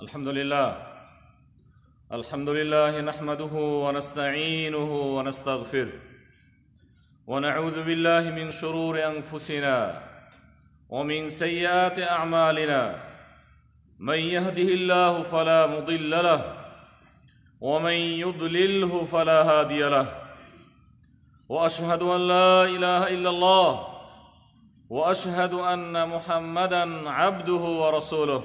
الحمد لله الحمد لله نحمده ونستعينه ونستغفره ونعوذ بالله من شرور انفسنا ومن سيئات اعمالنا من يهده الله فلا مضل له ومن يضلله فلا هادي له واشهد ان لا اله الا الله واشهد ان محمدا عبده ورسوله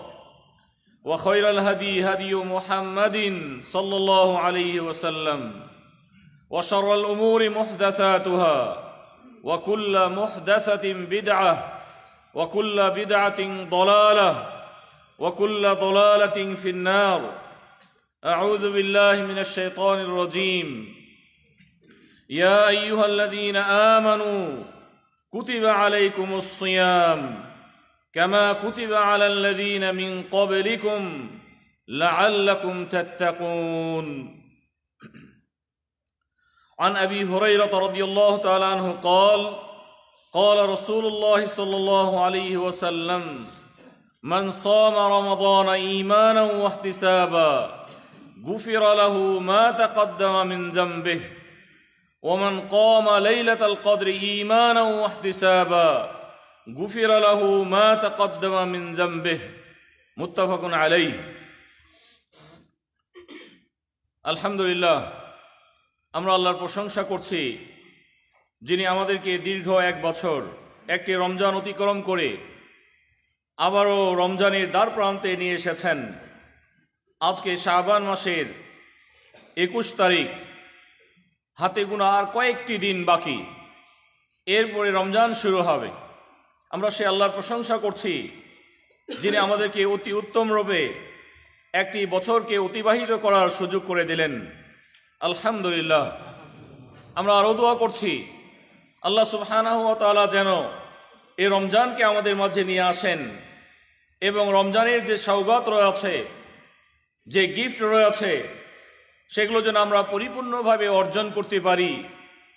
وخير الهدي هدي محمد صلى الله عليه وسلم وشر الأمور محدثاتها وكل محدثة بدعة وكل بدعة ضلالة وكل ضلالة في النار أعوذ بالله من الشيطان الرجيم يا أيها الذين آمنوا كتب عليكم الصيام كما كتب على الذين من قبلكم لعلكم تتقون عن ابي هريره رضي الله تعالى عنه قال قال رسول الله صلى الله عليه وسلم من صام رمضان ايمانا واحتسابا غفر له ما تقدم من ذنبه ومن قام ليله القدر ايمانا واحتسابا গুফির আলাহু মা তাকদ্দমা মিন জাম্বে মুত্তাফাকুন আলাই আলহামদুলিল্লাহ আমরা আল্লাহর প্রশংসা করছি যিনি আমাদেরকে দীর্ঘ এক বছর একটি রমজান অতিক্রম করে আবারও রমজানের দ্বার প্রান্তে নিয়ে এসেছেন আজকে শাহবান মাসের একুশ তারিখ হাতে গুণা আর কয়েকটি দিন বাকি এরপরে রমজান শুরু হবে আমরা সে আল্লাহর প্রশংসা করছি যিনি আমাদেরকে অতি উত্তম রূপে একটি বছরকে অতিবাহিত করার সুযোগ করে দিলেন আলহামদুলিল্লাহ আমরা আরও দোয়া করছি আল্লাহ সুবাহানাহতালা যেন এই রমজানকে আমাদের মাঝে নিয়ে আসেন এবং রমজানের যে সৌগত রয়েছে যে গিফট রয়েছে সেগুলো যেন আমরা পরিপূর্ণভাবে অর্জন করতে পারি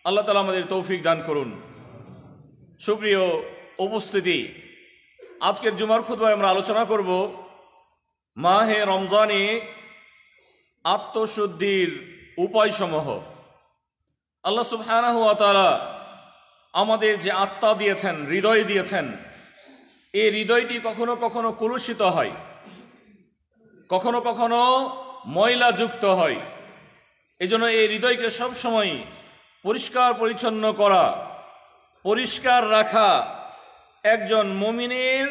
আল্লাহ তালা আমাদের তৌফিক দান করুন সুপ্রিয় উপস্থিতি আজকের জুমার খুদ্ায় আমরা আলোচনা করব মাহে রমজানে আত্মশুদ্ধির উপায়সমূহ আল্লাহ সুবাহ আমাদের যে আত্মা দিয়েছেন হৃদয় দিয়েছেন এই হৃদয়টি কখনো কখনো কলুষিত হয় কখনো কখনো ময়লাযুক্ত হয় এজন্য এই হৃদয়কে সবসময় পরিষ্কার পরিচ্ছন্ন করা পরিষ্কার রাখা একজন মমিনের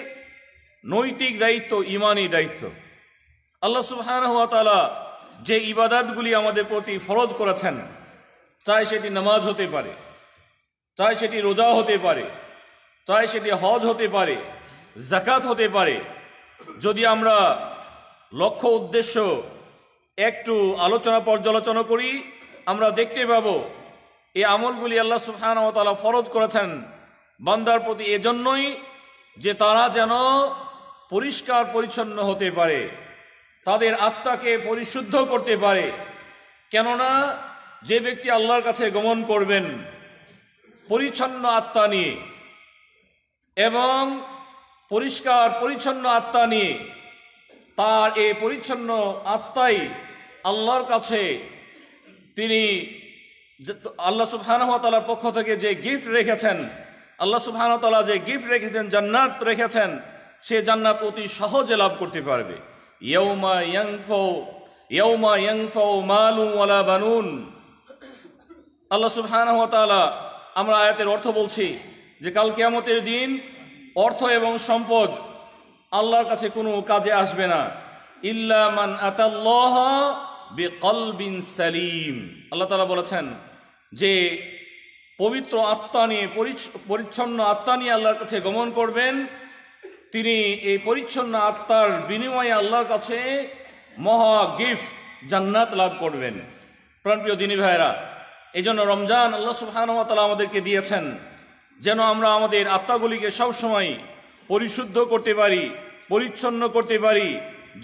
নৈতিক দায়িত্ব ইমানি দায়িত্ব আল্লাহ সুবহান যে ইবাদাতগুলি আমাদের প্রতি ফরজ করেছেন চাই সেটি নামাজ হতে পারে চাই সেটি রোজা হতে পারে চাই সেটি হজ হতে পারে জাকাত হতে পারে যদি আমরা লক্ষ্য উদ্দেশ্য একটু আলোচনা পর্যালোচনা করি আমরা দেখতে পাব এই আমলগুলি আল্লাহ ও তালা ফরজ করেছেন বান্দার প্রতি এজন্যই যে তারা যেন পরিষ্কার পরিচ্ছন্ন হতে পারে তাদের আত্মাকে পরিশুদ্ধ করতে পারে কেননা যে ব্যক্তি আল্লাহর কাছে গমন করবেন পরিচ্ছন্ন আত্মা নিয়ে এবং পরিষ্কার পরিচ্ছন্ন আত্মা নিয়ে তার এ পরিচ্ছন্ন আত্মাই আল্লাহর কাছে তিনি আল্লাহ সুফানহতালার পক্ষ থেকে যে গিফট রেখেছেন আল্লাহ সুবাহতলা যে গিফট রেখেছেন জান্নাত রেখেছেন সে জান্নাত অতি সহজে লাভ করতে পারবে ইয়ৌমা ইয়াংফৌ ইয়ৌমা ইয়াংফৌ মালু ওয়ালা বানুন আল্লাহ সুবহানাহু আমরা আয়াতের অর্থ বলছি যে কাল কেয়ামতের দিন অর্থ এবং সম্পদ আল্লাহর কাছে কোনো কাজে আসবে না ইল্লা মান আতাল্লাহ বিকলবিন সালিম আল্লাহ তালা বলেছেন যে পবিত্র আত্মা নিয়ে পরিচ্ছন্ন আত্মা নিয়ে আল্লাহর কাছে গমন করবেন তিনি এই পরিচ্ছন্ন আত্মার বিনিময়ে আল্লাহর কাছে মহা গিফট জান্নাত লাভ করবেন প্রাণপ্রিয় দিনী ভাইরা এই জন্য রমজান আল্লাহ সুহানতালা আমাদেরকে দিয়েছেন যেন আমরা আমাদের আত্মাগুলিকে সবসময় পরিশুদ্ধ করতে পারি পরিচ্ছন্ন করতে পারি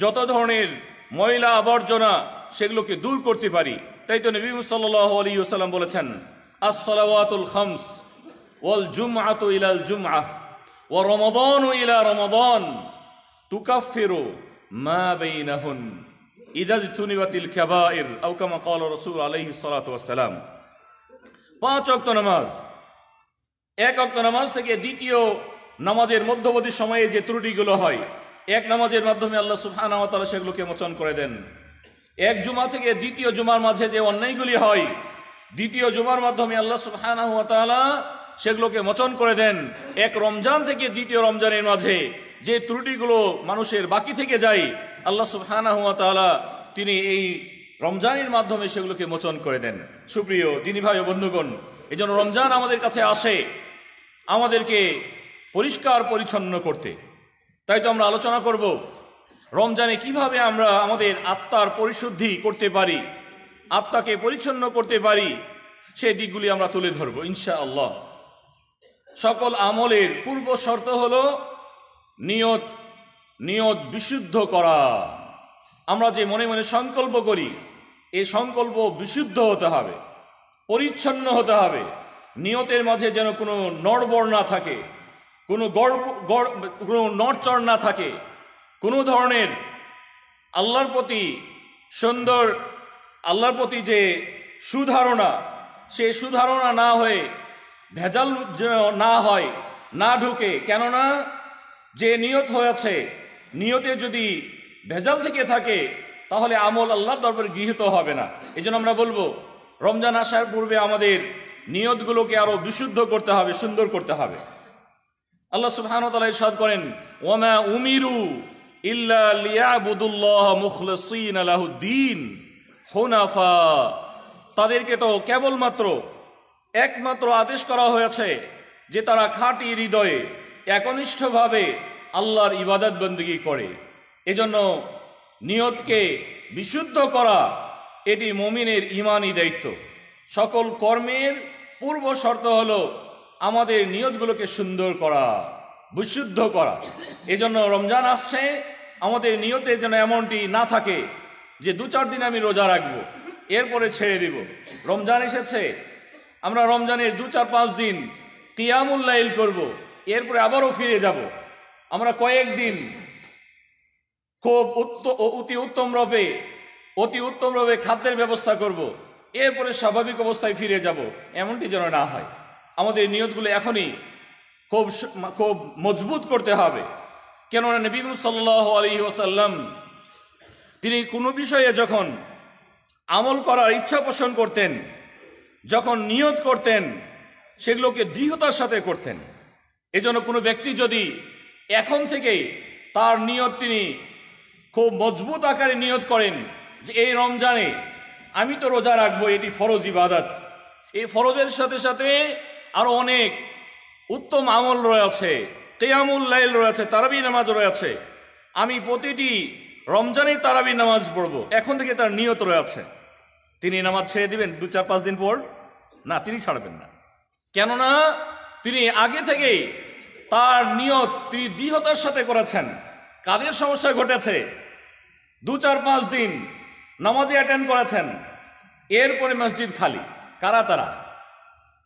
যত ধরনের ময়লা আবর্জনা সেগুলোকে দূর করতে পারি তাই তো নবী সাল্লাহ আলী সাল্লাম বলেছেন আসসালাওয়াতুল খামস ওয়াল জুমআতু ইলাল জুমআহ ওয়া রমাদান ইলা রমাদান তুকাফিরু মা বাইনাহুন ইদা তুনিবাতিল কাবাইর আও কামা ক্বালা রাসূল আলাইহি সালাতু সালাম পাঁচ ওয়াক্ত নামাজ এক ওয়াক্ত নামাজ থেকে দ্বিতীয় নামাজের মধ্যবর্তী সময়ে যে ত্রুটিগুলো হয় এক নামাজের মাধ্যমে আল্লাহ সুবহানাহু ওয়া তাআলা সেগুলোকে মোচন করে দেন এক জুমা থেকে দ্বিতীয় জুমার মাঝে যে অন্যায়গুলি হয় দ্বিতীয় জুমার মাধ্যমে আল্লাহ সুবাহ সেগুলোকে মোচন করে দেন এক রমজান থেকে দ্বিতীয় রমজানের মাঝে যে ত্রুটিগুলো মানুষের বাকি থেকে যায় আল্লাহ সুবাহ তিনি এই রমজানের মাধ্যমে সেগুলোকে মোচন করে দেন সুপ্রিয় দিনী ভাই ও বন্ধুগণ এই জন্য রমজান আমাদের কাছে আসে আমাদেরকে পরিষ্কার পরিচ্ছন্ন করতে তাই তো আমরা আলোচনা করব রমজানে কিভাবে আমরা আমাদের আত্মার পরিশুদ্ধি করতে পারি আত্মাকে পরিচ্ছন্ন করতে পারি সেই দিকগুলি আমরা তুলে ধরব ইনশা আল্লাহ সকল আমলের পূর্ব শর্ত হল নিয়ত নিয়ত বিশুদ্ধ করা আমরা যে মনে মনে সংকল্প করি এ সংকল্প বিশুদ্ধ হতে হবে পরিচ্ছন্ন হতে হবে নিয়তের মাঝে যেন কোনো নড়বড় না থাকে কোনো গর্ব কোনো নড়চড় না থাকে কোনো ধরনের আল্লাহর প্রতি সুন্দর আল্লাহর প্রতি যে সুধারণা সে সুধারণা না হয়ে ভেজাল না হয় না ঢুকে কেননা যে নিয়ত হয়েছে নিয়তে যদি ভেজাল থেকে থাকে তাহলে আমল আল্লাহ দরবারে গৃহীত হবে না এই আমরা বলবো রমজান আসার পূর্বে আমাদের নিয়তগুলোকে আরও বিশুদ্ধ করতে হবে সুন্দর করতে হবে আল্লাহ সুবহানতালা ইসাদ করেন ওমা উমিরু ইল্লা বুদুল্লাহ মুখলসিন আলাহুদ্দিন হুনাফা তাদেরকে তো কেবলমাত্র একমাত্র আদেশ করা হয়েছে যে তারা খাঁটি হৃদয়ে একনিষ্ঠভাবে আল্লাহর ইবাদত বন্দী করে এজন্য নিয়তকে বিশুদ্ধ করা এটি মমিনের ইমানই দায়িত্ব সকল কর্মের পূর্ব শর্ত হল আমাদের নিয়তগুলোকে সুন্দর করা বিশুদ্ধ করা এজন্য রমজান আসছে আমাদের নিয়তে যেন এমনটি না থাকে যে দু চার দিন আমি রোজা রাখব এরপরে ছেড়ে দিব রমজান এসেছে আমরা রমজানের দু চার পাঁচ দিন কিয়ামুল্লাইল করব। এরপরে আবারও ফিরে যাব আমরা কয়েকদিন খুব অতি উত্তম রবে অতি উত্তম রবে খাদ্যের ব্যবস্থা করব। এরপরে স্বাভাবিক অবস্থায় ফিরে যাব এমনটি যেন না হয় আমাদের নিয়তগুলো এখনই খুব খুব মজবুত করতে হবে কেননা নবীম সাল্লাহ আলী ওসাল্লাম তিনি কোনো বিষয়ে যখন আমল করার ইচ্ছা পোষণ করতেন যখন নিয়ত করতেন সেগুলোকে দৃঢ়তার সাথে করতেন এজন্য কোনো ব্যক্তি যদি এখন থেকে তার নিয়ত তিনি খুব মজবুত আকারে নিয়ত করেন যে এই রমজানে আমি তো রোজা রাখবো এটি ফরজ ইবাদাত এই ফরজের সাথে সাথে আরও অনেক উত্তম আমল রয়েছে তেয়ামুল লাইল রয়েছে তারাবি নামাজ রয়েছে আমি প্রতিটি রমজানে তারাবি নামাজ পড়বো এখন থেকে তার নিয়ত রয়েছে তিনি নামাজ ছেড়ে দিবেন দু চার পাঁচ দিন পর না তিনি ছাড়বেন না কেননা তিনি আগে থেকেই তার নিয়ত তিনি দৃঢ়তার সাথে করেছেন কাজের সমস্যা ঘটেছে দু চার পাঁচ দিন নামাজে অ্যাটেন্ড করেছেন এরপরে মসজিদ খালি কারা তারা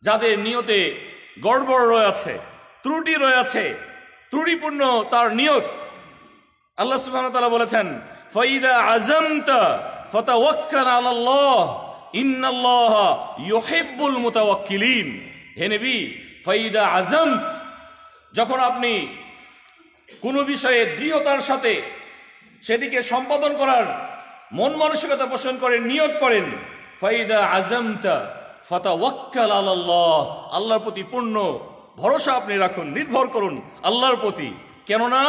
যাদের নিয়তে গড়বড় রয়েছে ত্রুটি রয়েছে ত্রুটিপূর্ণ তার নিয়ত আল্লাহ সুবহানাহু ওয়া তাআলা বলেছেন ফাইদা আযামতা ফাতাওয়াক্কাল আলাল্লাহ ইন্নাল্লাহ ইউহিব্বুল মুতাওয়াক্কিলিন হে নবী ফাইদা আযামত যখন আপনি কোনো বিষয়ে দৃঢ়তার সাথে সেটিকে সম্পাদন করার মন মানসিকতা পোষণ করেন নিয়ত করেন ফাইদা আজমতা ফাতা ওয়াক্কাল আল্লাহর প্রতি পূর্ণ ভরসা আপনি রাখুন নির্ভর করুন আল্লাহর প্রতি কেননা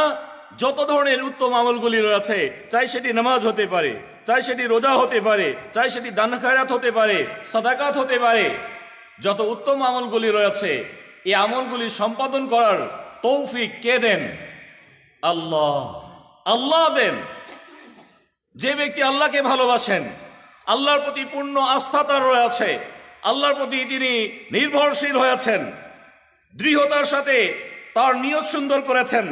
যত ধরনের উত্তম আমলগুলি রয়েছে চাই সেটি নামাজ হতে পারে চাই সেটি রোজা হতে পারে চাই সেটি দান খায়রাত হতে পারে সাদাকাত হতে পারে যত উত্তম আমলগুলি রয়েছে এই আমলগুলি সম্পাদন করার তৌফিক কে দেন আল্লাহ আল্লাহ দেন যে ব্যক্তি আল্লাহকে ভালোবাসেন আল্লাহর প্রতি পূর্ণ আস্থা তার রয়েছে আল্লাহর প্রতি তিনি নির্ভরশীল হয়েছেন দৃঢ়তার সাথে তার নিয়ত সুন্দর করেছেন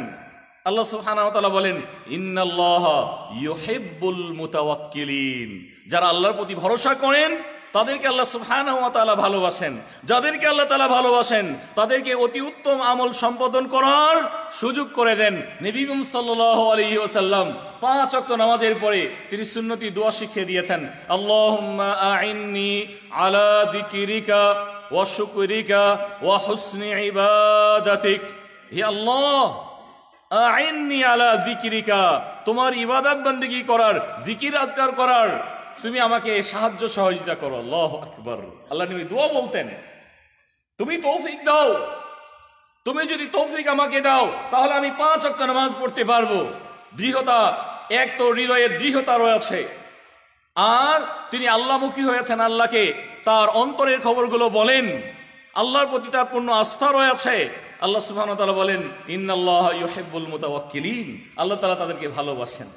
আল্লাহ সুহানা বলেন ইন্নাল্লাহ ইউহিব্বুল যারা আল্লাহর প্রতি ভরসা করেন তাদেরকে আল্লাহ সুবহানাহু ভালোবাসেন যাদেরকে আল্লাহ তালা ভালোবাসেন তাদেরকে অতি উত্তম আমল সম্পাদন করার সুযোগ করে দেন নবীম সাল্লাল্লাহু আলাইহি ওয়াসাল্লাম পাঁচ অক্ত নামাজের পরে তিনি সুন্নতি দোয়া শিখিয়ে দিয়েছেন আল্লাহ আইন্নি আলা যিকিরিকা ওয়া শুকরিকা হুসনি হে আল্লাহ আইননি আলা জিকিরিকা তোমার ইবাদত বন্দিগি করার জিকির আজকার করার তুমি আমাকে সাহায্য সহযোগিতা করো আল্লাহ আকবর আল্লাহ নবী দোয়া বলতেন তুমি তৌফিক দাও তুমি যদি তৌফিক আমাকে দাও তাহলে আমি পাঁচ অক্ত নামাজ পড়তে পারবো দৃঢ়তা এক তো হৃদয়ের দৃঢ়তা রয়েছে আর তিনি আল্লাহমুখী হয়েছেন আল্লাহকে তার অন্তরের খবরগুলো বলেন আল্লাহর প্রতি তার পূর্ণ আস্থা রয়েছে আল্লাহ সুবাহ তালা বলেন ইন্নআল্লাহ ইউহেবুল মোতাওয়াক্কিলিন আল্লাহ তালা তাদেরকে ভালোবাসেন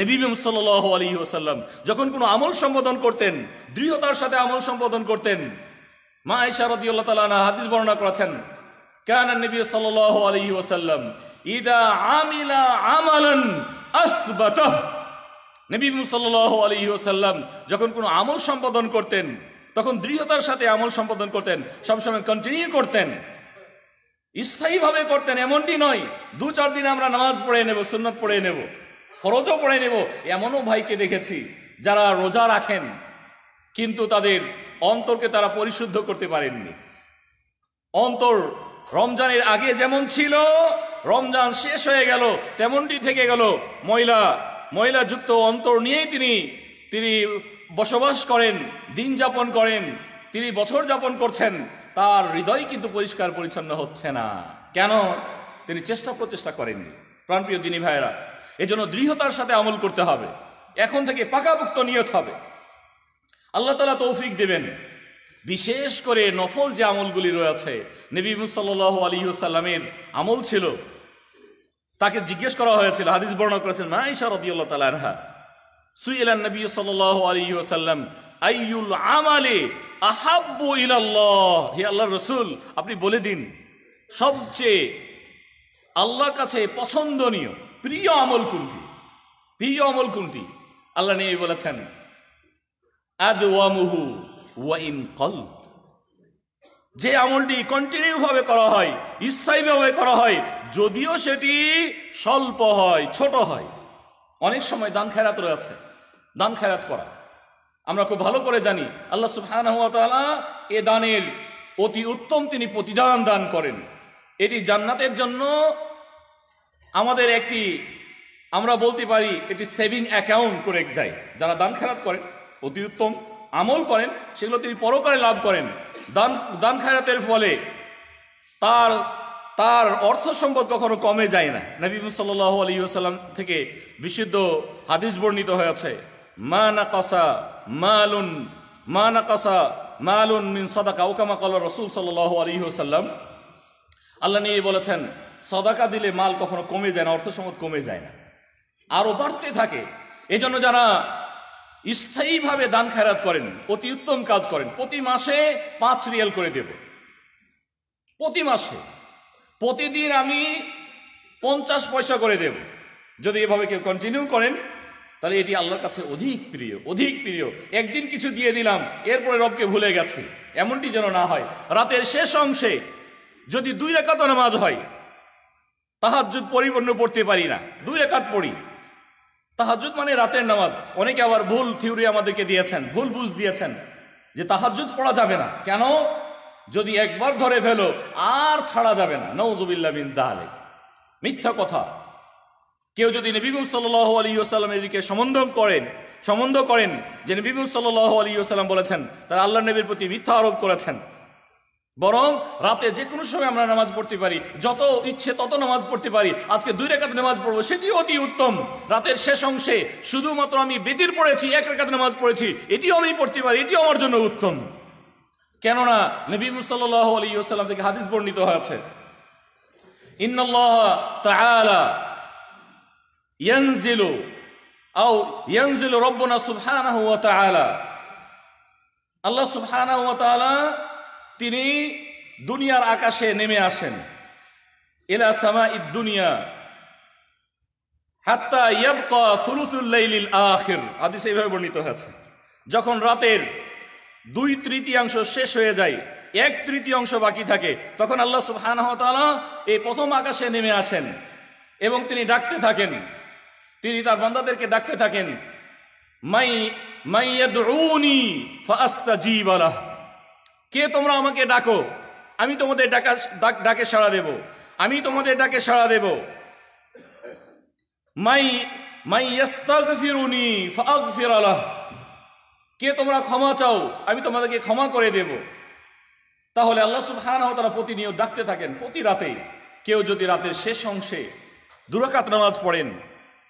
নবীম সাল্লাহ আলী ওসাল্লাম যখন কোনো আমল সম্বোধন করতেন দৃঢ়তার সাথে আমল সম্বোধন করতেন মা ইশারদি আল্লাহ তালা হাদিস বর্ণনা করেছেন কেন নবী সাল্লাহ আলী ওসাল্লাম ইদা আমিলা আমালন আস্তবাতহ নবী সাল্লাহ আলী ওসাল্লাম যখন কোনো আমল সম্পাদন করতেন তখন দৃঢ়তার সাথে আমল সম্পাদন করতেন সবসময় কন্টিনিউ করতেন স্থায়ীভাবে করতেন এমনটি নয় দু চার দিন আমরা নামাজ পড়ে নেব সুন্নত পড়ে নেব খরচও পড়ে নেব এমনও ভাইকে দেখেছি যারা রোজা রাখেন কিন্তু তাদের অন্তরকে তারা পরিশুদ্ধ করতে পারেননি অন্তর রমজানের আগে যেমন ছিল রমজান শেষ হয়ে গেল তেমনটি থেকে গেল মহিলা মহিলাযুক্ত অন্তর নিয়েই তিনি তিনি বসবাস করেন দিন যাপন করেন তিনি বছর যাপন করছেন তার হৃদয় কিন্তু পরিষ্কার পরিচ্ছন্ন হচ্ছে না কেন তিনি চেষ্টা প্রচেষ্টা করেননি প্রাণপ্রিয় দিনী ভাইয়েরা এজন্য দৃঢ়তার সাথে আমল করতে হবে এখন থেকে পাকাপুক্ত নিয়ত হবে আল্লাহ তালা তৌফিক দেবেন বিশেষ করে নফল যে আমলগুলি রয়েছে নবী আলী সাল্লামের আমল ছিল তাকে জিজ্ঞেস করা হয়েছিল হাদিস বর্ণনা করেছেন মা ইশা রদিউল্লাহ সুই সুইলান নবী সাল্লাহ আলিহসাল্লাম আইউল আমালে আহাব্বু ইলাল্লাহ হে আল্লাহ রসুল আপনি বলে দিন সবচেয়ে আল্লাহর কাছে পছন্দনীয় প্রিয় আমল কোনটি প্রিয় আমল কোনটি আল্লাহ নিয়ে বলেছেন ওয়া ইন কল যে আমলটি কন্টিনিউ ভাবে করা হয় স্থায়ীভাবে করা হয় যদিও সেটি স্বল্প হয় ছোট হয় অনেক সময় দান খেরাত রয়েছে দান খেরাত করা আমরা খুব ভালো করে জানি আল্লাহ সুফানা এ দানের অতি উত্তম তিনি প্রতিদান দান করেন এটি জান্নাতের জন্য আমাদের একটি আমরা বলতে পারি এটি সেভিং অ্যাকাউন্ট করে যায় যারা দান খেরাত করেন অতি উত্তম আমল করেন সেগুলো তিনি পরকারে লাভ করেন দান দান খেরাতের ফলে তার তার অর্থ সম্পদ কখনো কমে যায় না নবীম সাল আলী থেকে বিশুদ্ধ হাদিস বর্ণিত হয়েছে মা না কসা মালুন মা মালুন মিন সদাকা ওকামা কল রসুল সাল্লাহ আলহিহসাল্লাম আল্লাহ নিয়ে বলেছেন সদাকা দিলে মাল কখনো কমে যায় না অর্থ সম্পদ কমে যায় না আরও বাড়তে থাকে এজন্য যারা স্থায়ীভাবে দান খেরাত করেন অতি উত্তম কাজ করেন প্রতি মাসে পাঁচ রিয়াল করে দেব প্রতি মাসে প্রতিদিন আমি পঞ্চাশ পয়সা করে দেব যদি এভাবে কেউ কন্টিনিউ করেন তাহলে এটি আল্লাহর কাছে অধিক প্রিয় অধিক প্রিয় একদিন কিছু দিয়ে দিলাম এরপরে রবকে ভুলে গেছে এমনটি যেন না হয় রাতের শেষ অংশে যদি দুই রেখাত নামাজ হয় তাহাজুদ পরিপূর্ণ পড়তে পারি না দুই রেখাত পড়ি তাহাজুদ মানে রাতের নামাজ অনেকে আবার ভুল থিওরি আমাদেরকে দিয়েছেন ভুল বুঝ দিয়েছেন যে তাহাজুদ পড়া যাবে না কেন যদি একবার ধরে ফেলো আর ছাড়া যাবে না নওজুবিল্লা বিন তাহলে মিথ্যা কথা কেউ যদি নবীগুম সাল্লাহ আলী আসাল্লামের দিকে সম্বন্ধন করেন সম্বন্ধ করেন যে নবীগুম সাল্লাহ আলী আসাল্লাম বলেছেন তারা আল্লাহ নবীর প্রতি মিথ্যা আরোপ করেছেন বরং রাতে যে কোনো সময় আমরা নামাজ পড়তে পারি যত ইচ্ছে তত নামাজ পড়তে পারি আজকে দুই রেখাতে নামাজ পড়বো সেটিও অতি উত্তম রাতের শেষ অংশে শুধুমাত্র আমি বেতির পড়েছি এক রেখাতে নামাজ পড়েছি এটিও আমি পড়তে পারি এটিও আমার জন্য উত্তম কেননা নবী মুসাল্লাহ আলী সাল্লাম থেকে হাদিস বর্ণিত হয়েছে ইন্নআল্লাহ তালা ইয়ানজিলু আও ইয়ানজিলু রব্বনা সুবহানাহু ওয়া তাআলা আল্লাহ সুবহানাহু ওয়া তাআলা তিনি দুনিয়ার আকাশে নেমে আসেন ইলা সামা দুনিয়া হাত্তা ইয়াবকা সুলুসুল লাইলিল আখির হাদিসে এইভাবে বর্ণিত হয়েছে যখন রাতের দুই তৃতীয়াংশ শেষ হয়ে যায় এক তৃতীয়াংশ বাকি থাকে তখন আল্লাহ সুবহানাহু ওয়া তাআলা এই প্রথম আকাশে নেমে আসেন এবং তিনি ডাকতে থাকেন তিনি তার বন্ধাদেরকে ডাকতে থাকেন মাই কে তোমরা আমাকে ডাকো আমি তোমাদের ডাকা ডাকে সাড়া দেব আমি তোমাদের ডাকে সাড়া দেব মাই মাই ইস্তাগফিরুনি ফাগফির লাহ কে তোমরা ক্ষমা চাও আমি তোমাদেরকে ক্ষমা করে দেব তাহলে আল্লাহ সুবহানাহু তারা প্রতিনিয়ত ডাকতে থাকেন প্রতি রাতে কেউ যদি রাতের শেষ অংশে দুরাকাত নামাজ পড়েন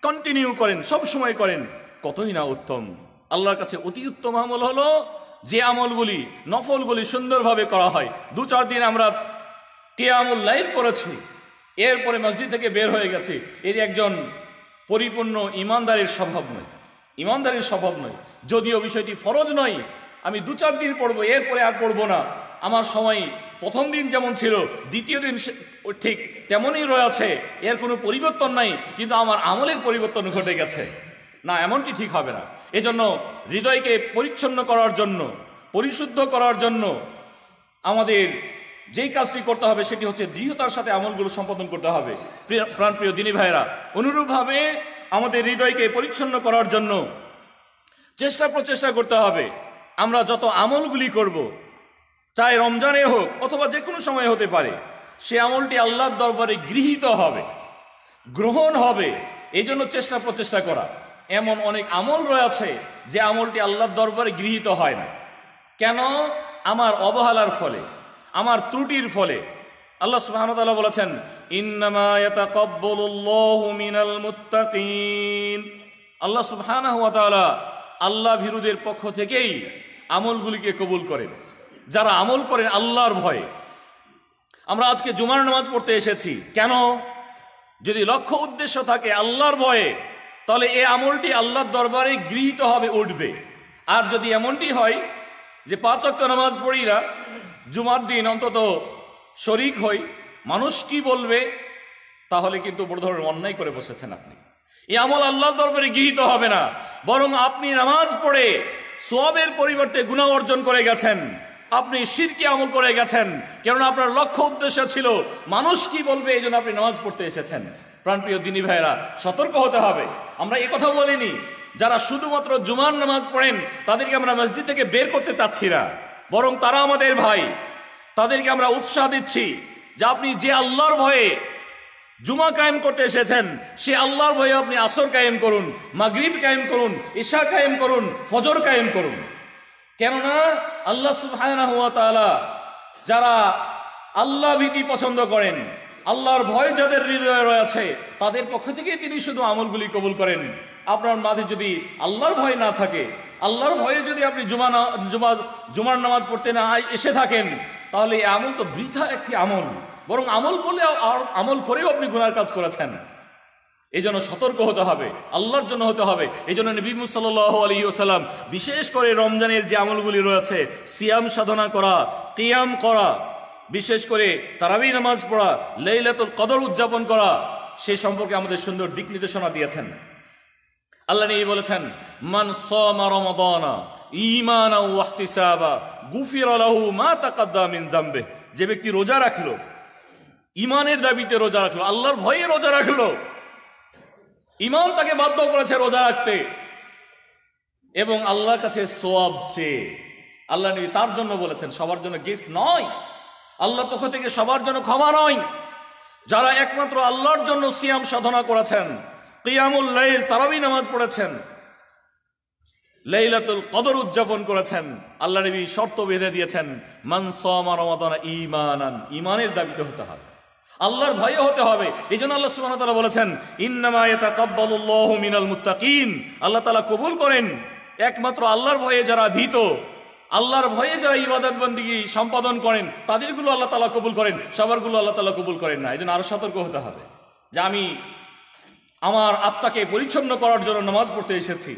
কন্টিনিউ করেন সব সময় করেন কতই না উত্তম আল্লাহর কাছে অতি উত্তম আমল হলো যে আমলগুলি নফলগুলি সুন্দরভাবে করা হয় দু চার দিন আমরা কেয়ামুল লাইল করেছি এরপরে মসজিদ থেকে বের হয়ে গেছে এর একজন পরিপূর্ণ ইমানদারের স্বভাব নয় ইমানদারের স্বভাব নয় যদিও বিষয়টি ফরজ নয় আমি দু চার দিন পড়বো এরপরে আর পড়বো না আমার সময় প্রথম দিন যেমন ছিল দ্বিতীয় দিন ঠিক তেমনই রয়েছে এর কোনো পরিবর্তন নাই কিন্তু আমার আমলের পরিবর্তন ঘটে গেছে না এমনটি ঠিক হবে না এজন্য হৃদয়কে পরিচ্ছন্ন করার জন্য পরিশুদ্ধ করার জন্য আমাদের যেই কাজটি করতে হবে সেটি হচ্ছে দৃঢ়তার সাথে আমলগুলো সম্পাদন করতে হবে প্রাণপ্রিয় দিনী ভাইয়েরা অনুরূপভাবে আমাদের হৃদয়কে পরিচ্ছন্ন করার জন্য চেষ্টা প্রচেষ্টা করতে হবে আমরা যত আমলগুলি করব চাই রমজানে হোক অথবা যে কোনো সময় হতে পারে সে আমলটি আল্লাহর দরবারে গৃহীত হবে গ্রহণ হবে এই জন্য চেষ্টা প্রচেষ্টা করা এমন অনেক আমল রয়েছে যে আমলটি আল্লাহর দরবারে গৃহীত হয় না কেন আমার অবহেলার ফলে আমার ত্রুটির ফলে আল্লাহ সুহান বলেছেন ইন্নামা ইয়াতাকাব্বালুল্লাহু মিনাল আল্লাহ সুহান আল্লাহ ভিরুদের পক্ষ থেকেই আমলগুলিকে কবুল করেন যারা আমল করেন আল্লাহর ভয়ে আমরা আজকে জুমার নামাজ পড়তে এসেছি কেন যদি লক্ষ্য উদ্দেশ্য থাকে আল্লাহর ভয়ে তাহলে এ আমলটি আল্লাহর দরবারে গৃহীত হবে উঠবে আর যদি এমনটি হয় যে পাঁচ অক্ট নামাজ পড়িরা জুমার দিন অন্তত শরিক হই মানুষ কি বলবে তাহলে কিন্তু বড় ধরনের অন্যায় করে বসেছেন আপনি এ আমল আল্লাহর দরবারে গৃহীত হবে না বরং আপনি নামাজ পড়ে সোয়াবের পরিবর্তে গুণা অর্জন করে গেছেন আপনি শিরকে আমল করে গেছেন কেননা আপনার লক্ষ্য উদ্দেশ্য ছিল মানুষ কি বলবে এই জন্য আপনি নামাজ পড়তে এসেছেন প্রাণপ্রিয় দিনী ভাইয়েরা সতর্ক হতে হবে আমরা এ কথা বলিনি যারা শুধুমাত্র জুমার নামাজ পড়েন তাদেরকে আমরা মসজিদ থেকে বের করতে চাচ্ছি না বরং তারা আমাদের ভাই তাদেরকে আমরা উৎসাহ দিচ্ছি যে আপনি যে আল্লাহর ভয়ে জুমা কায়েম করতে এসেছেন সে আল্লাহর ভয়ে আপনি আসর কায়েম করুন মাগরিব কায়েম করুন ঈশা কায়েম করুন ফজর কায়েম করুন কেননা আল্লাহ সুবহানাহু যারা আল্লাহ ভীতি পছন্দ করেন আল্লাহর ভয় যাদের হৃদয়ে রয়েছে তাদের পক্ষ থেকেই তিনি শুধু আমলগুলি কবুল করেন আপনার মাঝে যদি আল্লাহর ভয় না থাকে আল্লাহর ভয়ে যদি আপনি জুমা জুমা জুমার নামাজ পড়তে না এসে থাকেন তাহলে এই আমল তো বৃথা একটি আমল বরং আমল করলে আমল করেও আপনি গুনার কাজ করেছেন এই জন্য সতর্ক হতে হবে আল্লাহর জন্য হতে হবে এই জন্য নবীম মুসাল্লাহ আলী ওসালাম বিশেষ করে রমজানের যে আমলগুলি রয়েছে সিয়াম সাধনা করা কিয়াম করা বিশেষ করে তারাবি নামাজ পড়া লেইলাতুল কদর উদযাপন করা সে সম্পর্কে আমাদের সুন্দর দিক নির্দেশনা দিয়েছেন আল্লাহ নেই বলেছেন মান সমা রমদানা গুফির আলাহু মা যে ব্যক্তি রোজা রাখলো ইমানের দাবিতে রোজা রাখলো আল্লাহর ভয়ে রোজা রাখলো ইমাম তাকে বাধ্য করেছে রোজা রাখতে এবং আল্লাহর কাছে সোয়াব চেয়ে আল্লাহ নবী তার জন্য বলেছেন সবার জন্য গিফট নয় আল্লাহর পক্ষ থেকে সবার জন্য ক্ষমা নয় যারা একমাত্র আল্লাহর জন্য সিয়াম সাধনা করেছেন কিয়ামুল লাইল তারাবি নামাজ পড়েছেন লাইলাতুল কদর উদযাপন করেছেন আল্লাহ নবী শর্ত বেঁধে দিয়েছেন মানসমান সামা রমাদানা দাবিতে হতে হবে আল্লাহর ভয়ে হতে হবে এই জন্য আল্লাহ সুবাহ তালা বলেছেন ইন্নামায়াতাকাব্বালুল্লাহ মুতাকিন আল্লাহ তালা কবুল করেন একমাত্র আল্লাহর ভয়ে যারা ভীত আল্লাহর ভয়ে যারা ইবাদত বন্দিগি সম্পাদন করেন তাদেরগুলো আল্লাহ তালা কবুল করেন সবারগুলো আল্লাহ তালা কবুল করেন না এই জন্য আরও সতর্ক হতে হবে যে আমি আমার আত্মাকে পরিচ্ছন্ন করার জন্য নামাজ পড়তে এসেছি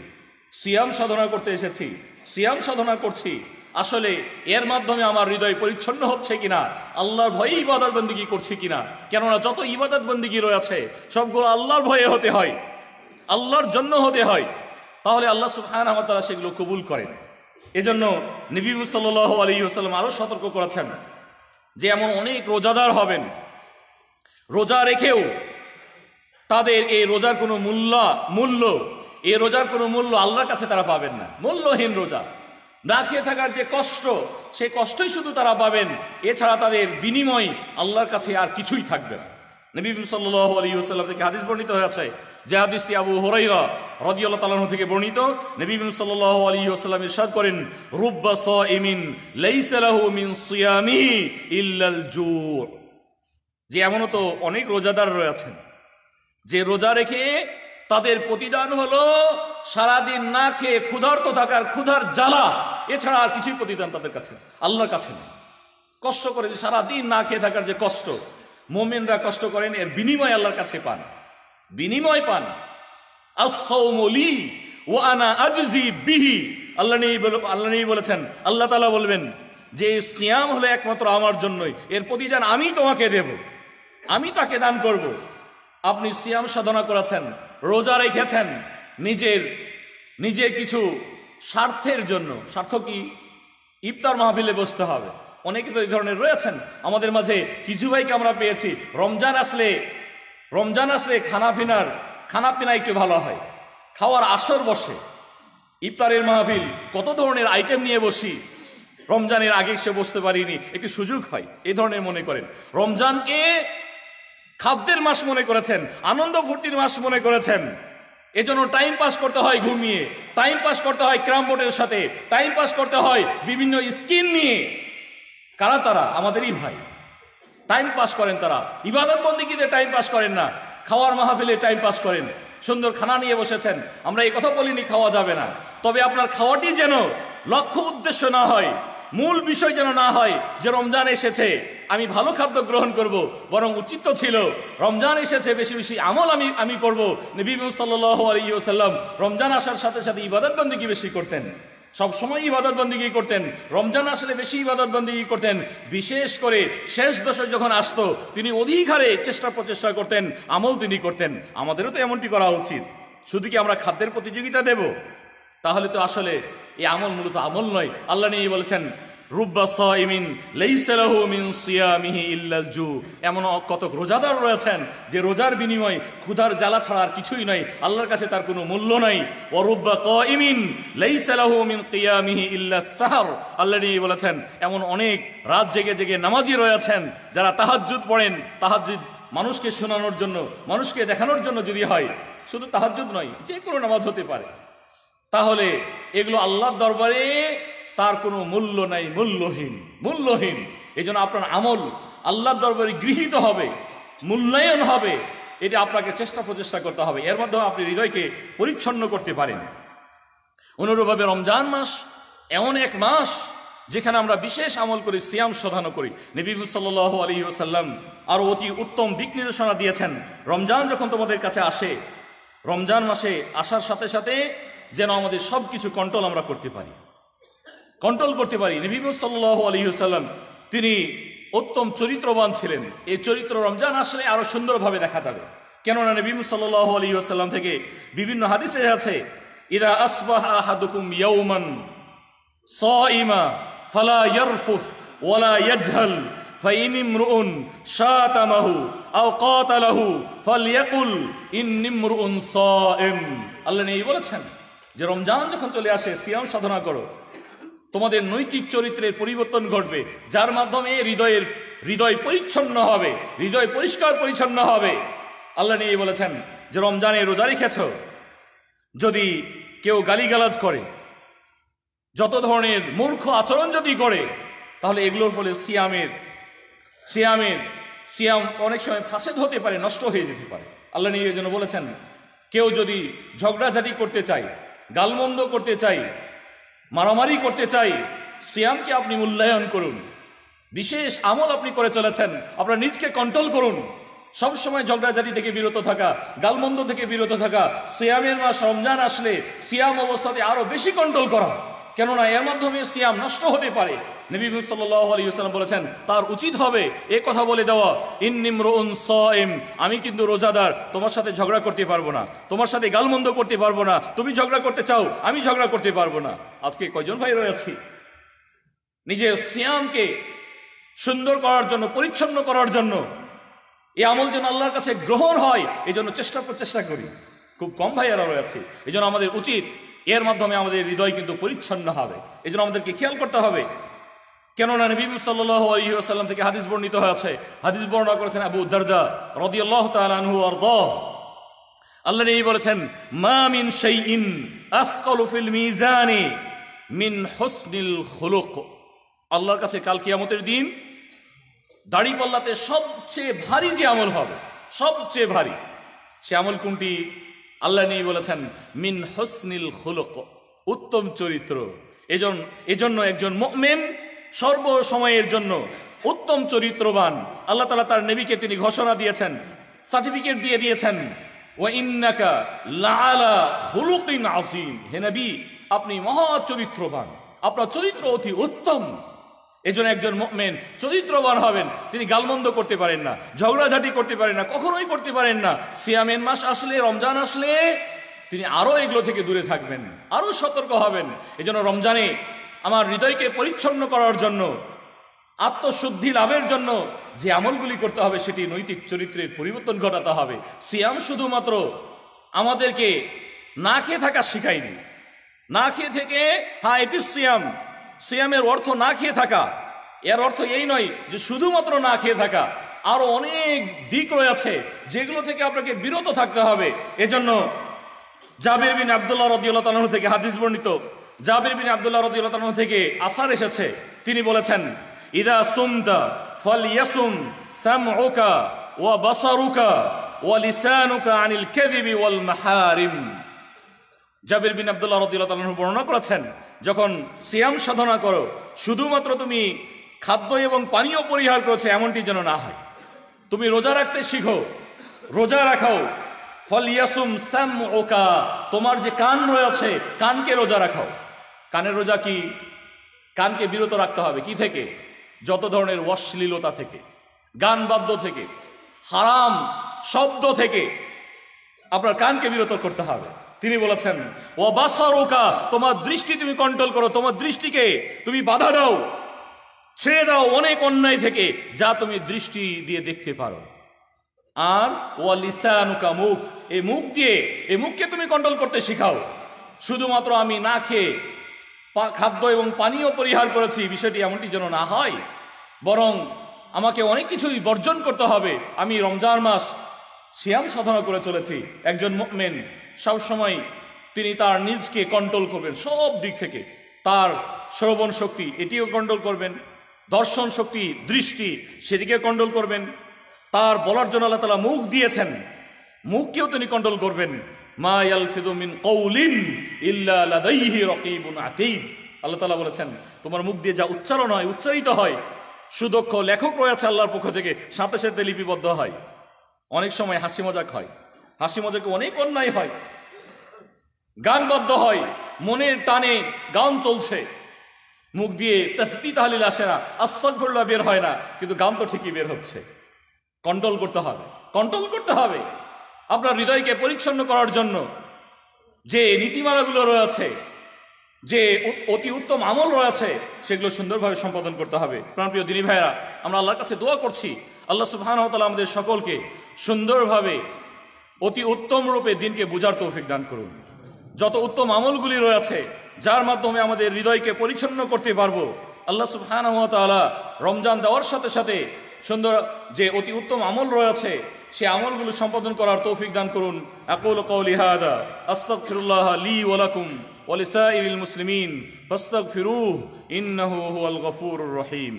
সিয়াম সাধনা করতে এসেছি সিয়াম সাধনা করছি আসলে এর মাধ্যমে আমার হৃদয় পরিচ্ছন্ন হচ্ছে কিনা আল্লাহর ভয়ে ইবাদত বন্দিগি করছে কিনা কেননা যত ইবাদত বন্দিগি রয়েছে সবগুলো আল্লাহর ভয়ে হতে হয় আল্লাহর জন্য হতে হয় তাহলে আল্লাহ আমার তারা সেগুলো কবুল করেন এজন্য নবী সাল আলী আসসালাম আরও সতর্ক করেছেন যে এমন অনেক রোজাদার হবেন রোজা রেখেও তাদের এই রোজার কোনো মূল্য মূল্য এই রোজার কোনো মূল্য আল্লাহর কাছে তারা পাবেন না মূল্যহীন রোজা না খেয়ে থাকার যে কষ্ট সেই কষ্টই শুধু তারা পাবেন এছাড়া তাদের বিনিময় আল্লাহর কাছে আর কিছুই থাকবে না হয়েছে যে এমন আবু বর্ণিত করেন রুব্বা স ইমিন মিন যে এমনও তো অনেক রোজাদার রয়েছেন যে রোজা রেখে তাদের প্রতিদান হলো সারাদিন না খেয়ে ক্ষুধার্ত থাকার ক্ষুধার জ্বালা এছাড়া আর কিছুই প্রতিদান তাদের কাছে আল্লাহর কাছে কষ্ট করে যে সারাদিন না খেয়ে থাকার যে কষ্ট মোমেনরা কষ্ট করেন এর বিনিময় আল্লাহর কাছে পান বিনিময় পান আসৌমলি ও আনা আজজি বিহি আল্লাহ নেই আল্লাহ নেই বলেছেন আল্লাহ তালা বলবেন যে সিয়াম হলো একমাত্র আমার জন্যই এর প্রতিদান আমি তোমাকে দেব আমি তাকে দান করব আপনি সিয়াম সাধনা করেছেন রোজা রেখেছেন নিজের নিজে কিছু স্বার্থের জন্য স্বার্থ কি ইফতার মাহফিলে বসতে হবে অনেকে তো এই ধরনের রয়েছেন আমাদের মাঝে কিছু ভাইকে আমরা পেয়েছি রমজান আসলে রমজান আসলে খানা পিনার খানা পিনা একটু ভালো হয় খাওয়ার আসর বসে ইফতারের মাহফিল কত ধরনের আইটেম নিয়ে বসি রমজানের আগে সে বসতে পারিনি একটু সুযোগ হয় এই ধরনের মনে করেন রমজানকে খাদ্যের মাস মনে করেছেন আনন্দ ফুর্তির মাস মনে করেছেন এজন্য টাইম পাস করতে হয় ঘুমিয়ে টাইম পাস করতে হয় ক্রাম বোর্ডের সাথে টাইম পাস করতে হয় বিভিন্ন স্কিম নিয়ে কারা তারা আমাদেরই ভাই টাইম পাস করেন তারা ইবাদত কিন্তু টাইম পাস করেন না খাওয়ার মাহফিলে টাইম পাস করেন সুন্দর খানা নিয়ে বসেছেন আমরা এই কথা বলিনি খাওয়া যাবে না তবে আপনার খাওয়াটি যেন লক্ষ্য উদ্দেশ্য না হয় মূল বিষয় যেন না হয় যে রমজান এসেছে আমি ভালো খাদ্য গ্রহণ করব। বরং উচিত তো ছিল রমজান এসেছে বেশি বেশি আমল আমি আমি করব নবী সাল আলী ওসাল্লাম রমজান আসার সাথে সাথে ইবাদত ইবাদতবন্দিকে বেশি করতেন সবসময় ইবাদত বন্দিগি করতেন রমজান আসলে বেশি ইবাদত বন্দিগি করতেন বিশেষ করে শেষ দশক যখন আসত তিনি অধিক হারে চেষ্টা প্রচেষ্টা করতেন আমল তিনি করতেন আমাদেরও তো এমনটি করা উচিত শুধু কি আমরা খাদ্যের প্রতিযোগিতা দেব তাহলে তো আসলে এই আমল মূলত আমল নয় আল্লাহ নিয়ে বলেছেন এমন কতক রোজাদার রয়েছেন যে রোজার বিনিময় ক্ষুধার জ্বালা ছাড়া আর কিছুই নয় আল্লাহর কাছে তার কোনো মূল্য নাই ও রুব্বা কিমিন সাহার আল্লাহ বলেছেন এমন অনেক রাত জেগে জেগে নামাজি রয়েছেন যারা তাহাজুদ পড়েন তাহাজুদ মানুষকে শোনানোর জন্য মানুষকে দেখানোর জন্য যদি হয় শুধু তাহাজুদ নয় যে কোনো নামাজ হতে পারে তাহলে এগুলো আল্লাহর দরবারে তার কোনো মূল্য নাই মূল্যহীন মূল্যহীন এই জন্য আপনার আমল আল্লাহর দরবারে গৃহীত হবে মূল্যায়ন হবে এটা আপনাকে চেষ্টা প্রচেষ্টা করতে হবে এর মাধ্যমে আপনি হৃদয়কে পরিচ্ছন্ন করতে পারেন অনুরূপভাবে রমজান মাস এমন এক মাস যেখানে আমরা বিশেষ আমল করি সিয়াম সাধনা করি নবীবুল সাল আলী ওসাল্লাম আরও অতি উত্তম দিক নির্দেশনা দিয়েছেন রমজান যখন তোমাদের কাছে আসে রমজান মাসে আসার সাথে সাথে যেন আমাদের সব কিছু কন্ট্রোল আমরা করতে পারি কন্ট্রোল করতে পারি নবীব সাল্লাহ আলহিহসাল্লাম তিনি উত্তম চরিত্রবান ছিলেন এই চরিত্র রমজান আসলে আরও সুন্দরভাবে দেখা যাবে কেননা নবীম সাল্লাহ আলহিহসাল্লাম থেকে বিভিন্ন হাদিসে আছে ইরা আসবাহ আহাদুকুম ওয়ালা বলেছেন যে রমজান যখন চলে আসে সিয়াম সাধনা করো তোমাদের নৈতিক চরিত্রের পরিবর্তন ঘটবে যার মাধ্যমে হৃদয়ের হৃদয় পরিচ্ছন্ন হবে হৃদয় পরিষ্কার পরিচ্ছন্ন হবে আল্লাহ নিয়ে বলেছেন যে রমজানে রোজা রেখেছ যদি কেউ গালিগালাজ করে যত ধরনের মূর্খ আচরণ যদি করে তাহলে এগুলোর ফলে সিয়ামের সিয়ামের সিয়াম অনেক সময় ফাঁসেদ হতে পারে নষ্ট হয়ে যেতে পারে আল্লাহ নিয়ে জন্য বলেছেন কেউ যদি ঝগড়াঝাটি করতে চায় গালমন্দ করতে চাই মারামারি করতে চাই সিয়ামকে আপনি মূল্যায়ন করুন বিশেষ আমল আপনি করে চলেছেন আপনার নিজকে কন্ট্রোল করুন সবসময় ঝগড়াঝাটি থেকে বিরত থাকা গালমন্দ থেকে বিরত থাকা সিয়ামের মাস রমজান আসলে সিয়াম অবস্থাতে আরও বেশি কন্ট্রোল করা কেননা এর মাধ্যমে সিয়াম নষ্ট হতে পারে নবী সাল্লাহ সাল্লাম বলেছেন তার উচিত হবে এ কথা বলে দেওয়া ইন্নিম রোন সএম আমি কিন্তু রোজাদার তোমার সাথে ঝগড়া করতে পারবো না তোমার সাথে গালমন্দ করতে পারবো না তুমি ঝগড়া করতে চাও আমি ঝগড়া করতে পারবো না আজকে কয়জন ভাই রয়েছি নিজের সিয়ামকে সুন্দর করার জন্য পরিচ্ছন্ন করার জন্য এই আমল যেন আল্লাহর কাছে গ্রহণ হয় এই জন্য চেষ্টা প্রচেষ্টা করি খুব কম ভাইয়ারা রয়েছে এই আমাদের উচিত এর মাধ্যমে আমাদের হৃদয় কিন্তু পরিচ্ছন্ন হবে এই আমাদেরকে খেয়াল করতে হবে কেননা নবীব সাল্লাহ আলহিউসাল্লাম থেকে হাদিস বর্ণিত হয়েছে হাদিস বর্ণনা করেছেন আবু উদ্দারদা রদি আল্লাহ তালু অর্দ আল্লাহ নেই বলেছেন মা মিন সেই ইন আসকলুফিল মিজানে মিন হসনিল খুলুক আল্লাহর কাছে কাল কিয়ামতের দিন দাড়ি পাল্লাতে সবচেয়ে ভারী যে আমল হবে সবচেয়ে ভারী সে আমল কোনটি আল্লাহ নিয়ে বলেছেন মিন হসনিল খুলক উত্তম চরিত্র এজন এজন্য একজন মেন সর্বসময়ের জন্য উত্তম চরিত্রবান আল্লাহ তালা তার নেবিকে তিনি ঘোষণা দিয়েছেন সার্টিফিকেট দিয়ে দিয়েছেন ওয়াইন্নাকা লালা হুলুকিন আসিম হে নবী আপনি মহা চরিত্রবান আপনার চরিত্র অতি উত্তম এজন্য একজন মেন চরিত্রবান হবেন তিনি গালমন্দ করতে পারেন না ঝগড়াঝাটি করতে পারেন না কখনোই করতে পারেন না সিয়ামেন মাস আসলে রমজান আসলে তিনি আরও এগুলো থেকে দূরে থাকবেন আরও সতর্ক হবেন এজন্য রমজানে আমার হৃদয়কে পরিচ্ছন্ন করার জন্য আত্মশুদ্ধি লাভের জন্য যে আমলগুলি করতে হবে সেটি নৈতিক চরিত্রের পরিবর্তন ঘটাতে হবে সিয়াম শুধুমাত্র আমাদেরকে না খেয়ে থাকা শিখায়নি না খেয়ে থেকে হ্যাঁ এটি সিয়াম সিয়ামের অর্থ না খেয়ে থাকা এর অর্থ এই নয় যে শুধুমাত্র না খেয়ে থাকা আরও অনেক দিক রয়েছে যেগুলো থেকে আপনাকে বিরত থাকতে হবে এজন্য জাবির বিন আবদুল্লাহ রদিউল্লাহ তালাহ থেকে হাদিস বর্ণিত জাবির বিন আবদুল্লাহ রদিউল্লাহ তালাহ থেকে আসার এসেছে তিনি বলেছেন ইদা দা ফল ইয়াসুম সাম ওকা ও বাসারুকা ও লিসানুকা আনিল কেদিবি ওয়াল মাহারিম জাবির বিন আবদুল্লাহ রতিল্লাহ বর্ণনা করেছেন যখন সিয়াম সাধনা করো শুধুমাত্র তুমি খাদ্য এবং পানীয় পরিহার করেছো এমনটি যেন না হয় তুমি রোজা রাখতে শিখো রোজা রাখাও ফল ইয়াসুম স্যাম ওকা তোমার যে কান রয়েছে কানকে রোজা রাখাও কানের রোজা কি কানকে বিরত রাখতে হবে কি থেকে যত ধরনের অশ্লীলতা থেকে গান বাদ্য থেকে হারাম শব্দ থেকে আপনার কানকে বিরত করতে হবে তিনি বলেছেন ও ওকা তোমার দৃষ্টি তুমি কন্ট্রোল করো তোমার দৃষ্টিকে তুমি বাধা দাও ছেড়ে দাও অনেক অন্যায় থেকে যা তুমি দৃষ্টি দিয়ে দেখতে পারো আর ও লিসানুকা মুখ এ মুখ দিয়ে এ মুখকে তুমি কন্ট্রোল করতে শিখাও শুধুমাত্র আমি না খেয়ে খাদ্য এবং পানীয় পরিহার করেছি বিষয়টি এমনটি যেন না হয় বরং আমাকে অনেক কিছুই বর্জন করতে হবে আমি রমজান মাস শ্যাম সাধনা করে চলেছি একজন মেন সবসময় তিনি তার নিজকে কন্ট্রোল করবেন সব দিক থেকে তার শ্রবণ শক্তি এটিও কন্ট্রোল করবেন দর্শন শক্তি দৃষ্টি সেটিকে কন্ট্রোল করবেন তার বলার জন্য আল্লাহ তালা মুখ দিয়েছেন মুখকেও তিনি কন্ট্রোল করবেন মা ইয়ালফিদুমিন কৌলিন ইল্লাহি রকিবুন আতিদ আল্লাহ তালা বলেছেন তোমার মুখ দিয়ে যা উচ্চারণ হয় উচ্চারিত হয় সুদক্ষ লেখক রয়েছে আল্লাহর পক্ষ থেকে সাথে সাথে লিপিবদ্ধ হয় অনেক সময় হাসি মজাক হয় হাসি মজাকে অনেক অন্যায় হয় গানবদ্ধ হয় মনের টানে গান চলছে মুখ দিয়ে তসপি তাহলিল আসে না আস্তকফরুল্লাহ বের হয় না কিন্তু গান তো ঠিকই বের হচ্ছে কন্ট্রোল করতে হবে কন্ট্রোল করতে হবে আপনার হৃদয়কে পরিচ্ছন্ন করার জন্য যে নীতিমালাগুলো রয়েছে যে অতি উত্তম আমল রয়েছে সেগুলো সুন্দরভাবে সম্পাদন করতে হবে প্রাণপ্রিয় দিনী ভাইয়েরা আমরা আল্লাহর কাছে দোয়া করছি আল্লাহ সুফহান তালা আমাদের সকলকে সুন্দরভাবে অতি উত্তম রূপে দিনকে বোঝার তৌফিক দান করুন যত উত্তম আমলগুলি রয়েছে যার মাধ্যমে আমাদের হৃদয়কে পরিচ্ছন্ন করতে পারবো আল্লাহ সুবহান রমজান দেওয়ার সাথে সাথে সুন্দর যে অতি উত্তম আমল রয়েছে সে আমলগুলো সম্পাদন করার তৌফিক দান করুন আকুল কৌলি হাদা লি ওয়ালাকুম ওয়ালিসাইরিল মুসলিমিন ফাস্তাগফিরুহু ইন্নাহু আল গফুর রহিম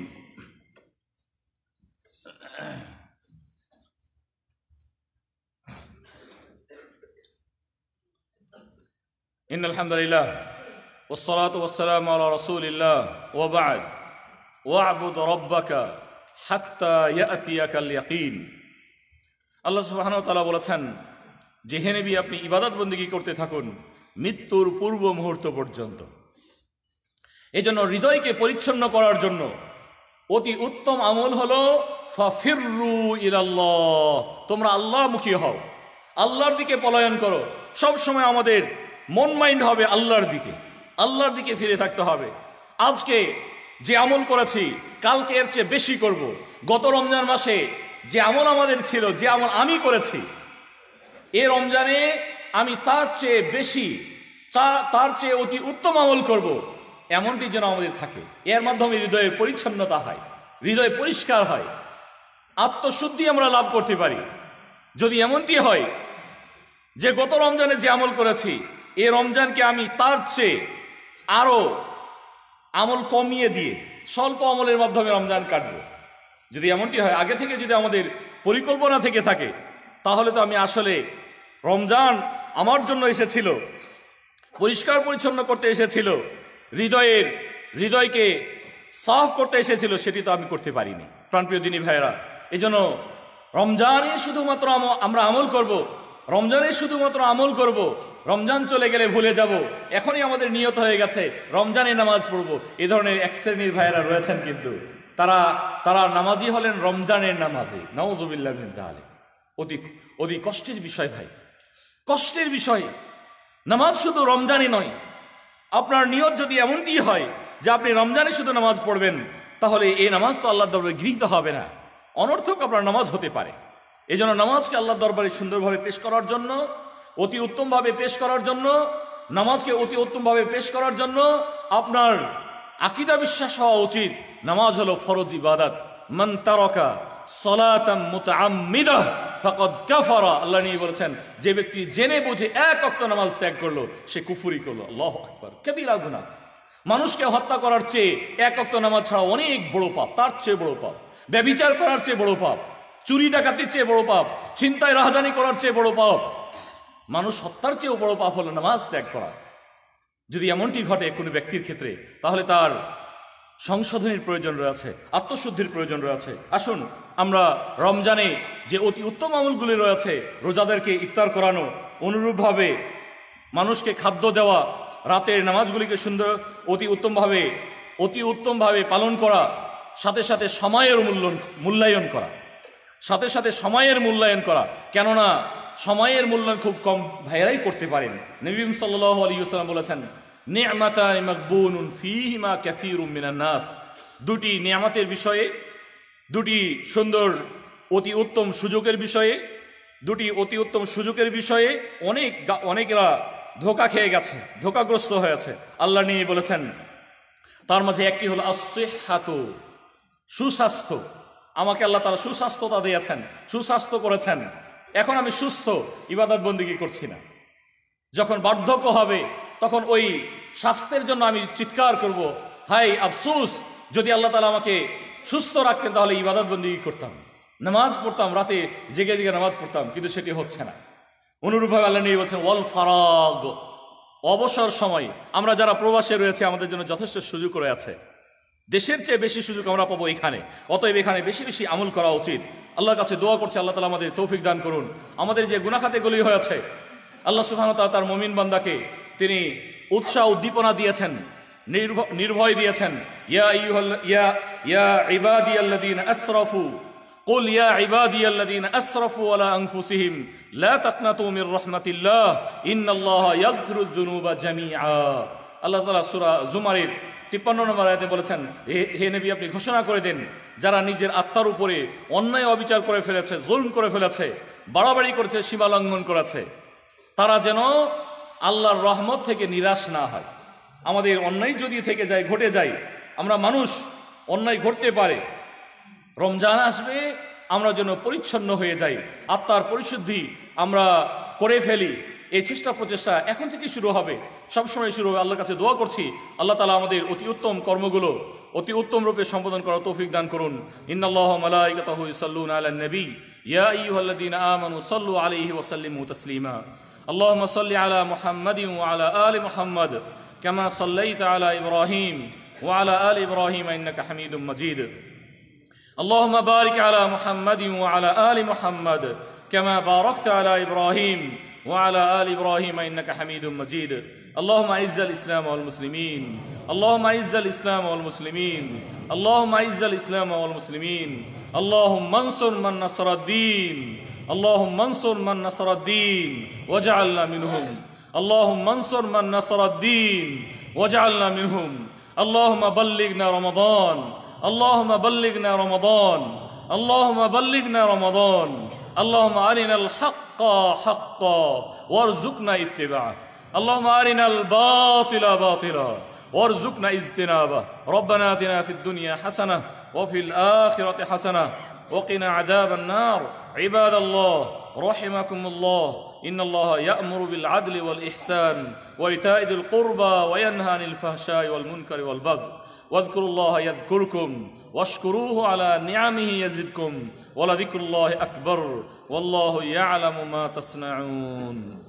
ان الحمد لله والصلاه والسلام على رسول الله وبعد واعبد ربك حتى ياتيك اليقين الله سبحانه وتعالى বলেছেন যে হে নবী আপনি ইবাদত বندگی করতে থাকুন মৃত্যুর পূর্ব মুহূর্ত পর্যন্ত এজন্য হৃদয়কে পরিচ্ছন্ন করার জন্য অতি উত্তম আমল হলো ফাফিরু ইলাল্লাহ তোমরা আল্লাহমুখী হও আল্লাহর দিকে পলায়ন করো সব সময় আমাদের মন মাইন্ড হবে আল্লাহর দিকে আল্লাহর দিকে ফিরে থাকতে হবে আজকে যে আমল করেছি কালকে এর চেয়ে বেশি করব। গত রমজান মাসে যে আমল আমাদের ছিল যে আমল আমি করেছি এ রমজানে আমি তার চেয়ে বেশি তার চেয়ে অতি উত্তম আমল করব। এমনটি যেন আমাদের থাকে এর মাধ্যমে হৃদয়ের পরিচ্ছন্নতা হয় হৃদয় পরিষ্কার হয় আত্মশুদ্ধি আমরা লাভ করতে পারি যদি এমনটি হয় যে গত রমজানে যে আমল করেছি এ রমজানকে আমি তার চেয়ে আরও আমল কমিয়ে দিয়ে স্বল্প আমলের মাধ্যমে রমজান কাটবো যদি এমনটি হয় আগে থেকে যদি আমাদের পরিকল্পনা থেকে থাকে তাহলে তো আমি আসলে রমজান আমার জন্য এসেছিল পরিষ্কার পরিচ্ছন্ন করতে এসেছিল হৃদয়ের হৃদয়কে সাফ করতে এসেছিল সেটি তো আমি করতে পারিনি প্রাণপ্রিয় দিনী ভাইয়েরা এই জন্য রমজানই শুধুমাত্র আমরা আমল করব রমজানে শুধুমাত্র আমল করব। রমজান চলে গেলে ভুলে যাব। এখনই আমাদের নিয়ত হয়ে গেছে রমজানে নামাজ পড়ব এ ধরনের এক শ্রেণীর ভাইয়েরা রয়েছেন কিন্তু তারা তারা নামাজি হলেন রমজানের নামাজি নওয়াজ আলী অতি অতি কষ্টের বিষয় ভাই কষ্টের বিষয় নামাজ শুধু রমজানে নয় আপনার নিয়ত যদি এমনটি হয় যে আপনি রমজানে শুধু নামাজ পড়বেন তাহলে এই নামাজ তো আল্লাহ দরবারে গৃহীত হবে না অনর্থক আপনার নামাজ হতে পারে এই জন্য নামাজকে আল্লাহ দরবারে সুন্দরভাবে পেশ করার জন্য অতি উত্তমভাবে পেশ করার জন্য নামাজকে অতি উত্তমভাবে পেশ করার জন্য আপনার আকিদা বিশ্বাস হওয়া উচিত নামাজ হলো ফরজ ইবাদত মান তারকা সলাতাম মুতাআম্মিদা ফাকাদ আল্লাহ নিয়ে বলেছেন যে ব্যক্তি জেনে বুঝে এক অক্ত নামাজ ত্যাগ করলো সে কুফুরি করলো আল্লাহ আকবার কবিরা গুনাহ মানুষকে হত্যা করার চেয়ে এক অক্ত নামাজ ছাড়া অনেক বড় পাপ তার চেয়ে বড় পাপ ব্যবিচার করার চেয়ে বড় পাপ চুরি ডাকাতির চেয়ে বড় পাপ চিন্তায় রাহাজানি করার চেয়ে বড় পাপ মানুষ হত্যার চেয়েও বড় পাপ হলো নামাজ ত্যাগ করা যদি এমনটি ঘটে কোনো ব্যক্তির ক্ষেত্রে তাহলে তার সংশোধনের প্রয়োজন রয়েছে আত্মশুদ্ধির প্রয়োজন রয়েছে আসুন আমরা রমজানে যে অতি উত্তম আমলগুলি রয়েছে রোজাদেরকে ইফতার করানো অনুরূপভাবে মানুষকে খাদ্য দেওয়া রাতের নামাজগুলিকে সুন্দর অতি উত্তমভাবে অতি উত্তমভাবে পালন করা সাথে সাথে সময়ের মূল্য মূল্যায়ন করা সাথে সাথে সময়ের মূল্যায়ন করা কেননা সময়ের মূল্যায়ন খুব কম ভাইয়েরাই করতে পারেন নবীম সাল্লাহ আলিউসালাম বলেছেন নাস দুটি নিয়ামতের বিষয়ে দুটি সুন্দর অতি উত্তম সুযোগের বিষয়ে দুটি অতি উত্তম সুযোগের বিষয়ে অনেক অনেকেরা ধোকা খেয়ে গেছে ধোকাগ্রস্ত হয়েছে আল্লাহ নিয়ে বলেছেন তার মাঝে একটি হলো আসেহাত সুস্বাস্থ্য আমাকে আল্লাহ তারা সুস্বাস্থ্যতা দিয়েছেন সুস্বাস্থ্য করেছেন এখন আমি সুস্থ ইবাদত বন্দিগি করছি না যখন বার্ধক্য হবে তখন ওই স্বাস্থ্যের জন্য আমি চিৎকার করব হাই আফসুস যদি আল্লাহ তালা আমাকে সুস্থ রাখতেন তাহলে ইবাদত বন্দিগি করতাম নামাজ পড়তাম রাতে জেগে জেগে নামাজ পড়তাম কিন্তু সেটি হচ্ছে না অনুরূপভাবে আল্লাহ নিয়ে বলছেন ওয়াল ফারাগ অবসর সময় আমরা যারা প্রবাসে রয়েছে আমাদের জন্য যথেষ্ট সুযোগ রয়েছে দেশের চেয়ে বেশি সুযোগ আমরা পাবো এখানে অতএব এখানে বেশি বেশি আমল করা উচিত আল্লাহর কাছে দোয়া করছে আল্লাহ তালা আমাদের তৌফিক দান করুন আমাদের যে গুণাখাতেগুলি হয়েছে আল্লাহ সুহানতাল তার মমিন বান্দাকে তিনি উৎসাহ উদ্দীপনা দিয়েছেন নির্ভয় দিয়েছেন ইয়া ইয়া ইয়া ইবাদি আল্লাদিন আসরফু قل يا عبادي الذين أسرفوا على أنفسهم لا تقنطوا من رحمة الله إن الله يغفر الذنوب جميعا الله تعالى سورة زمر তিপ্পান্ন নম্বর আয়তে বলেছেন হে নেবি আপনি ঘোষণা করে দিন যারা নিজের আত্মার উপরে অন্যায় অবিচার করে ফেলেছে জুলম করে ফেলেছে বাড়াবাড়ি করেছে সীমা লঙ্ঘন করেছে তারা যেন আল্লাহর রহমত থেকে নিরাশ না হয় আমাদের অন্যায় যদি থেকে যায় ঘটে যায় আমরা মানুষ অন্যায় ঘটতে পারে রমজান আসবে আমরা যেন পরিচ্ছন্ন হয়ে যাই আত্মার পরিশুদ্ধি আমরা করে ফেলি এই চেষ্টা প্রচেষ্টা এখন থেকে শুরু হবে সবসময় শুরু হবে আল্লাহর কাছে দোয়া করছি আল্লাহ তালা আমাদের অতি উত্তম কর্মগুলো অতি উত্তম রূপে সম্বোধন করা তৌফিক দান করুন ইন্নাল্লাহ মালাইকাতাহু ইসাল্লুনা আলা নবী ইয়া আইয়ুহাল্লাযীনা اللهم صل على محمد وعلى آل محمد كما صليت على إبراهيم وعلى آل إبراهيم إنك حميد مجيد اللهم بارك على محمد وعلى آل محمد كما باركت على إبراهيم وعلى آل إبراهيم إنك حميد مجيد اللهم عز الإسلام والمسلمين اللهم عز الإسلام والمسلمين اللهم عز الإسلام والمسلمين اللهم انصر من نصر الدين اللهم انصر من نصر الدين واجعلنا منهم اللهم انصر من نصر الدين واجعلنا منهم اللهم بلغنا رمضان اللهم بلغنا رمضان اللهم بلغنا رمضان اللهم أرنا الحق حقا وارزقنا اتباعه اللهم أرنا الباطل باطلا وارزقنا اجتنابه ربنا آتنا في الدنيا حسنة وفي الآخرة حسنة وقنا عذاب النار عباد الله رحمكم الله إن الله يأمر بالعدل والإحسان وإيتاء ذي القربى وينهى عن الفحشاء والمنكر والبغي واذكروا الله يذكركم واشكروه على نعمه يزدكم ولذكر الله أكبر والله يعلم ما تصنعون